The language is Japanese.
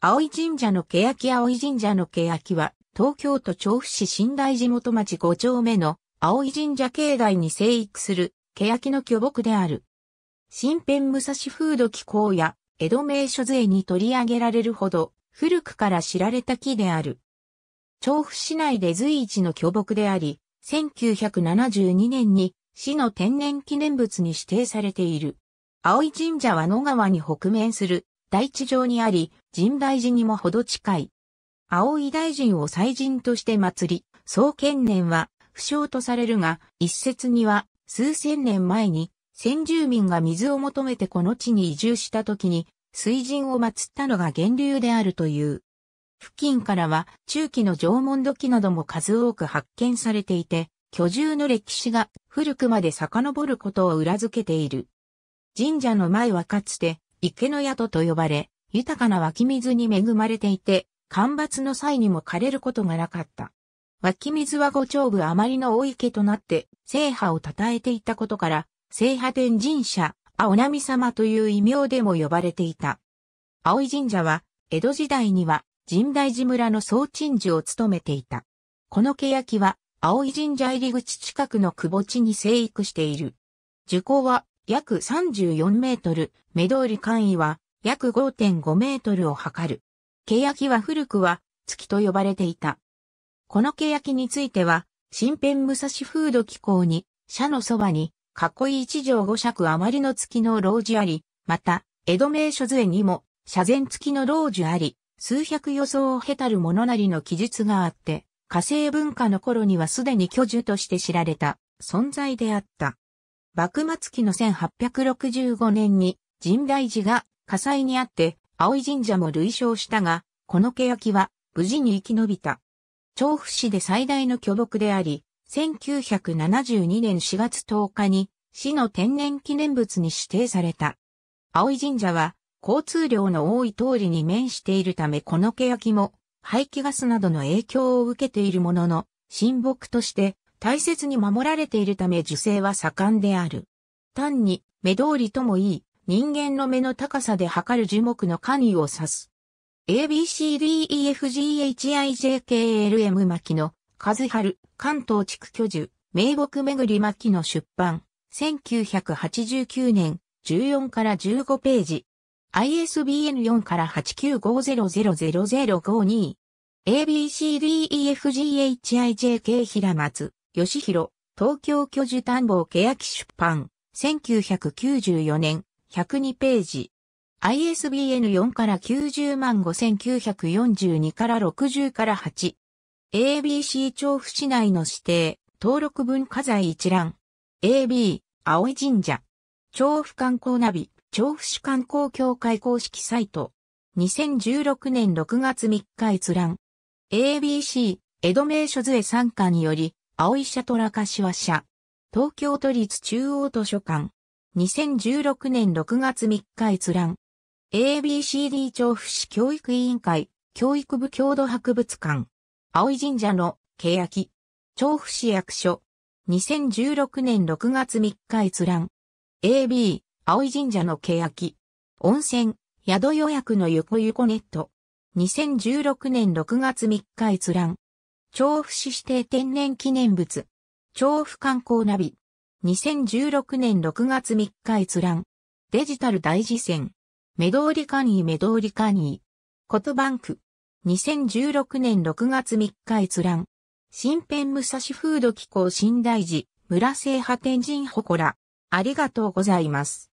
葵神社の欅葵神社の欅は、東京都調布市新大地元町五丁目の葵神社境内に生育する欅の巨木である。新編武蔵風土紀行や江戸名所税に取り上げられるほど古くから知られた木である。調布市内で随一の巨木であり、1972年に市の天然記念物に指定されている。葵神社は野川に北面する大地上にあり、神大寺にもほど近い。青井大臣を祭神として祭り、創建年は不詳とされるが、一説には数千年前に先住民が水を求めてこの地に移住した時に水神を祀ったのが源流であるという。付近からは中期の縄文土器なども数多く発見されていて、居住の歴史が古くまで遡ることを裏付けている。神社の前はかつて池の宿と呼ばれ、豊かな湧き水に恵まれていて、干ばつの際にも枯れることがなかった。湧き水は五丁部あまりの大池となって、聖波を称えていたことから、聖波天神社、青波様という異名でも呼ばれていた。青井神社は、江戸時代には、神代寺村の総鎮守を務めていた。この欅は、青井神社入り口近くの窪地に生育している。樹高は、約34メートル、目通り簡易は約5.5メートルを測る。欅は古くは月と呼ばれていた。この欅については、新編武蔵風土機構に、社のそばに、囲い一条五尺余りの月の老樹あり、また、江戸名所杖にも、社前月の老樹あり、数百予想を経たるものなりの記述があって、火星文化の頃にはすでに巨樹として知られた存在であった。幕末期の1865年に神代寺が火災にあって青い神社も類称したが、この欅は無事に生き延びた。調布市で最大の巨木であり、1972年4月10日に市の天然記念物に指定された。葵神社は交通量の多い通りに面しているためこの欅も排気ガスなどの影響を受けているものの、神木として大切に守られているため受精は盛んである。単に目通りともいい人間の目の高さで測る樹木の関与を指す。ABCDEFGHIJKLM 巻の和春関東地区居住名木巡り巻の出版1989年14から15ページ ISBN4 から8 9 5 0 0 0 5 2 ABCDEFGHIJK 平松義弘、東京巨樹探訪欅出版、1994年、102ページ。ISBN 4から90万5942から60から8。ABC 調布市内の指定、登録文化財一覧。AB、青い神社。調布観光ナビ、調布市観光協会公式サイト。2016年6月3日閲覧。ABC、江戸名所図絵参加により、青井社虎柏社。東京都立中央図書館。2016年6月3日閲覧。ABCD 調布市教育委員会、教育部郷土博物館。青井神社の、欅。調布市役所。2016年6月3日閲覧。AB、青井神社の欅。温泉、宿予約のゆこゆこネット。2016年6月3日閲覧。調布市指定天然記念物。調布観光ナビ。2016年6月3日閲覧。デジタル大事戦。メドーリカニーメドーリカニー。コトバンク。2016年6月3日閲覧。新編武蔵フード機構新大寺、村制派天神祠。ありがとうございます。